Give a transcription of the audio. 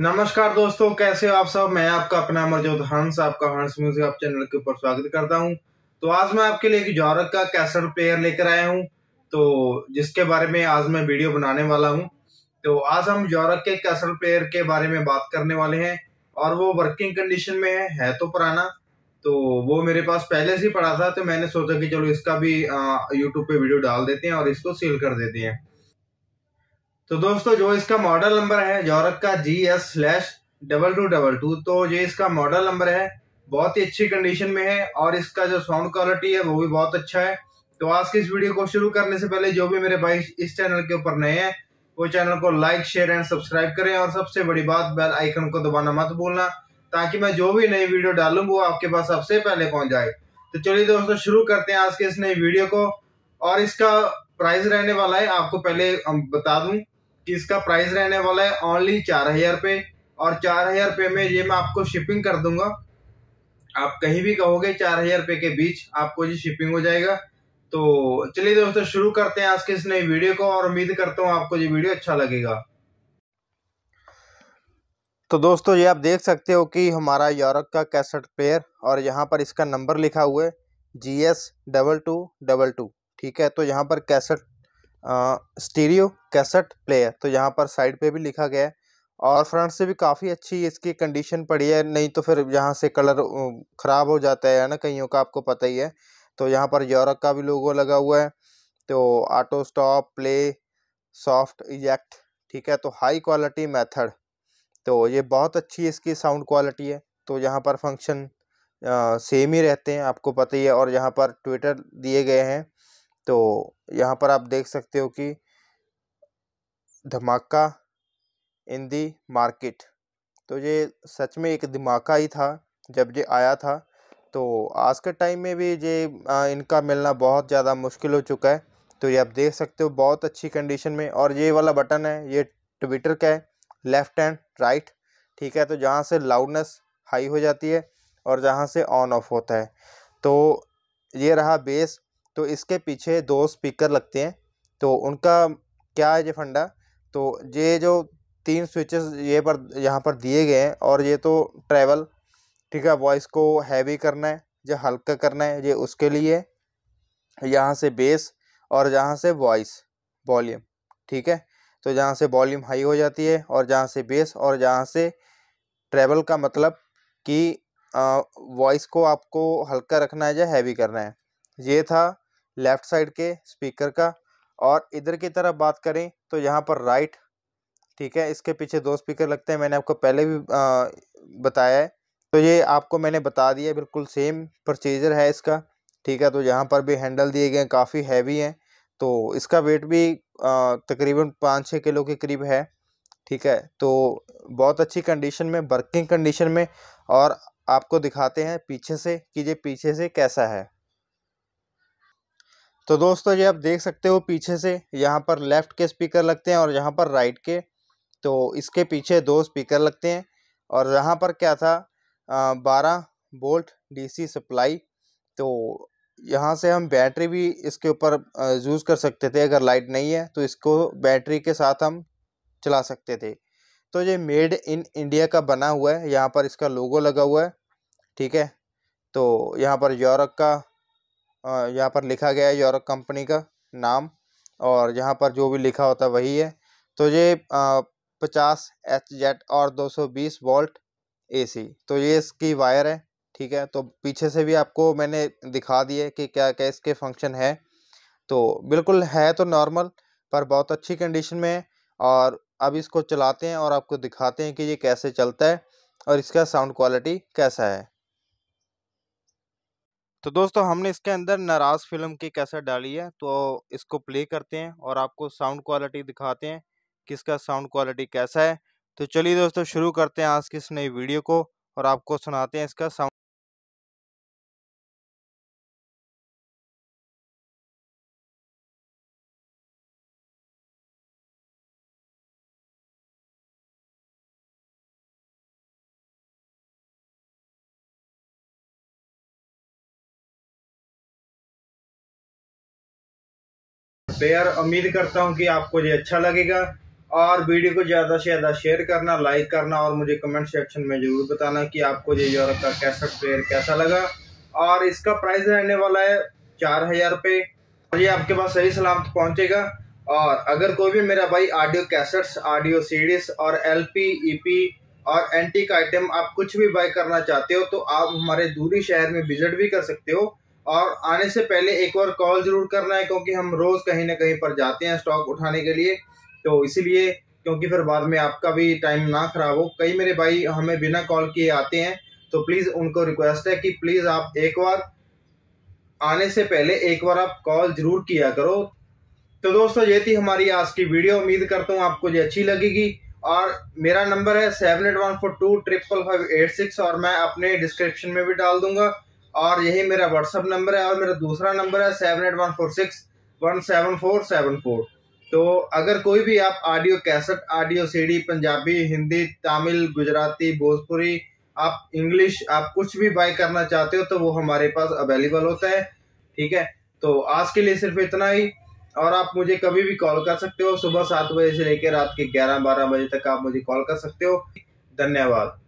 नमस्कार दोस्तों कैसे हो आप सब मैं आपका अपना मौजूद हंस आपका हंस म्यूजिक आप चैनल के ऊपर स्वागत करता हूं तो आज मैं आपके लिए एक जॉरक का कैसेट प्लेयर लेकर आया हूं तो जिसके बारे में आज मैं वीडियो बनाने वाला हूं तो आज हम जॉरक के कैसेट प्लेयर के बारे में बात करने वाले हैं और वो वर्किंग कंडीशन में है, है तो पुराना तो वो मेरे पास पहले से पड़ा था तो मैंने सोचा कि चलो इसका भी यूट्यूब पे वीडियो डाल देते हैं और इसको सेल कर देते हैं तो दोस्तों जो इसका मॉडल नंबर है जौरक का G S slash double two double two तो ये इसका मॉडल नंबर है बहुत ही अच्छी कंडीशन में है और इसका जो साउंड क्वालिटी है वो भी बहुत अच्छा है तो आज की इस वीडियो को शुरू करने से पहले जो भी मेरे भाई इस चैनल के ऊपर नए हैं वो चैनल को लाइक शेयर एंड सब्सक्राइब करें और सबसे बड़ी बात बेल आइकन को दबाना मत भूलना ताकि मैं जो भी नई वीडियो डालूँ वो आपके पास सबसे पहले पहुँच जाए तो चलिए दोस्तों शुरू करते हैं आज के इस नई वीडियो को और इसका प्राइस रहने वाला है आपको पहले बता दूं कि इसका प्राइस रहने वाला है ओनली चार हज़ार रुपये और चार हज़ार रुपये में ये मैं आपको शिपिंग कर दूंगा आप कहीं भी कहोगे चार हज़ार रुपये के बीच आपको ये शिपिंग हो जाएगा तो चलिए दोस्तों शुरू करते हैं आज के इस नए वीडियो को और उम्मीद करता हूँ आपको ये वीडियो अच्छा लगेगा तो दोस्तों ये आप देख सकते हो कि हमारा यूरोप का कैसेट प्लेयर और यहाँ पर इसका नंबर लिखा हुआ है G S double two double two ठीक है तो यहाँ पर कैसेट स्टीरियो कैसेट प्लेयर तो यहाँ पर साइड पे भी लिखा गया है और फ्रंट से भी काफ़ी अच्छी इसकी कंडीशन पड़ी है नहीं तो फिर यहाँ से कलर ख़राब हो जाता है ना कईयों का आपको पता ही है तो यहाँ पर यूरोप का भी लोगो लगा हुआ है तो auto stop play soft eject ठीक है तो हाई क्वालिटी मेथड तो ये बहुत अच्छी इसकी साउंड क्वालिटी है तो यहाँ पर फंक्शन सेम ही रहते हैं आपको पता ही है और यहाँ पर ट्विटर दिए गए हैं तो यहाँ पर आप देख सकते हो कि धमाका इन दी मार्केट तो ये सच में एक धमाका ही था जब ये आया था तो आज के टाइम में भी ये इनका मिलना बहुत ज़्यादा मुश्किल हो चुका है तो ये आप देख सकते हो बहुत अच्छी कंडीशन में और ये वाला बटन है ये ट्विटर का है लेफ़्ट एंड राइट ठीक है तो जहाँ से लाउडनेस हाई हो जाती है और जहाँ से ऑन ऑफ होता है तो ये रहा बेस तो इसके पीछे दो स्पीकर लगते हैं तो उनका क्या है ये फंडा तो ये जो तीन स्विचेस ये पर यहाँ पर दिए गए हैं और ये तो ट्रैवल ठीक है वॉइस को हैवी करना है जो हल्का करना है ये उसके लिए यहाँ से बेस और जहाँ से वॉइस वॉल्यूम ठीक है तो जहाँ से वॉल्यूम हाई हो जाती है और जहाँ से बेस और जहाँ से ट्रेवल का मतलब कि वॉइस को आपको हल्का रखना है या हैवी करना है ये था लेफ़्ट साइड के स्पीकर का और इधर की तरफ बात करें तो यहाँ पर राइट ठीक है इसके पीछे दो स्पीकर लगते हैं मैंने आपको पहले भी आ, बताया है तो ये आपको मैंने बता दिया बिल्कुल सेम प्रोसीजर है इसका ठीक है तो यहाँ पर भी हैंडल दिए गए काफ़ी हैवी हैं तो इसका वेट भी तकरीबन पाँच छः किलो के करीब है ठीक है तो बहुत अच्छी कंडीशन में वर्किंग कंडीशन में और आपको दिखाते हैं पीछे से कि ये पीछे से कैसा है तो दोस्तों ये आप देख सकते हो पीछे से यहाँ पर लेफ़्ट के स्पीकर लगते हैं और यहाँ पर राइट के तो इसके पीछे दो स्पीकर लगते हैं और यहाँ पर क्या था बारह बोल्ट डीसी सप्लाई तो यहाँ से हम बैटरी भी इसके ऊपर यूज़ कर सकते थे अगर लाइट नहीं है तो इसको बैटरी के साथ हम चला सकते थे तो ये मेड इन इंडिया का बना हुआ है यहाँ पर इसका लोगो लगा हुआ है ठीक है तो यहाँ पर यूरोप का यहाँ पर लिखा गया है यूरोप कंपनी का नाम और यहाँ पर जो भी लिखा होता है वही है तो ये पचास एच जेट और दो सौ बीस वोल्ट सी तो ये इसकी वायर है ठीक है तो पीछे से भी आपको मैंने दिखा दिए कि क्या क्या इसके फंक्शन है तो बिल्कुल है तो नॉर्मल पर बहुत अच्छी कंडीशन में है और अब इसको चलाते हैं और आपको दिखाते हैं कि ये कैसे चलता है और इसका साउंड क्वालिटी कैसा है तो दोस्तों हमने इसके अंदर नाराज फिल्म की कैसेट डाली है तो इसको प्ले करते हैं और आपको साउंड क्वालिटी दिखाते हैं कि इसका साउंड क्वालिटी कैसा है तो चलिए दोस्तों शुरू करते हैं आज की इस नई वीडियो को और आपको सुनाते हैं इसका साउंड पेयर उम्मीद करता हूँ कि आपको ये अच्छा लगेगा और वीडियो को ज़्यादा से ज़्यादा शेयर करना लाइक करना और मुझे कमेंट सेक्शन में ज़रूर बताना कि आपको ये यूरोप का कैसा पेयर कैसा लगा और इसका प्राइस रहने वाला है चार हज़ार रुपये और ये आपके पास सही सलामत पहुँचेगा और अगर कोई भी मेरा भाई ऑडियो कैसेट्स ऑडियो सीडीज और एल पी e और एंटीक आइटम आप कुछ भी बाय करना चाहते हो तो आप हमारे दूरी शहर में विजिट भी कर सकते हो और आने से पहले एक बार कॉल ज़रूर करना है क्योंकि हम रोज़ कहीं ना कहीं पर जाते हैं स्टॉक उठाने के लिए तो इसीलिए क्योंकि फिर बाद में आपका भी टाइम ना ख़राब हो कई मेरे भाई हमें बिना कॉल किए आते हैं तो प्लीज़ उनको रिक्वेस्ट है कि प्लीज़ आप एक बार आने से पहले एक बार आप कॉल ज़रूर किया करो तो दोस्तों ये थी हमारी आज की वीडियो उम्मीद करता हूँ आपको ये अच्छी लगेगी और मेरा नंबर है seven eight one four two triple five eight six और मैं अपने डिस्क्रिप्शन में भी डाल दूंगा और यही मेरा व्हाट्सअप नंबर है और मेरा दूसरा नंबर है seven eight one four six one seven four seven four तो अगर कोई भी आप audio cassette audio CD Punjabi Hindi Tamil Gujarati Bhojpuri आप इंग्लिश आप कुछ भी बाय करना चाहते हो तो वो हमारे पास अवेलेबल होता है ठीक है तो आज के लिए सिर्फ इतना ही और आप मुझे कभी भी कॉल कर सकते हो सुबह सात बजे से लेकर रात के ग्यारह बारह बजे तक आप मुझे कॉल कर सकते हो धन्यवाद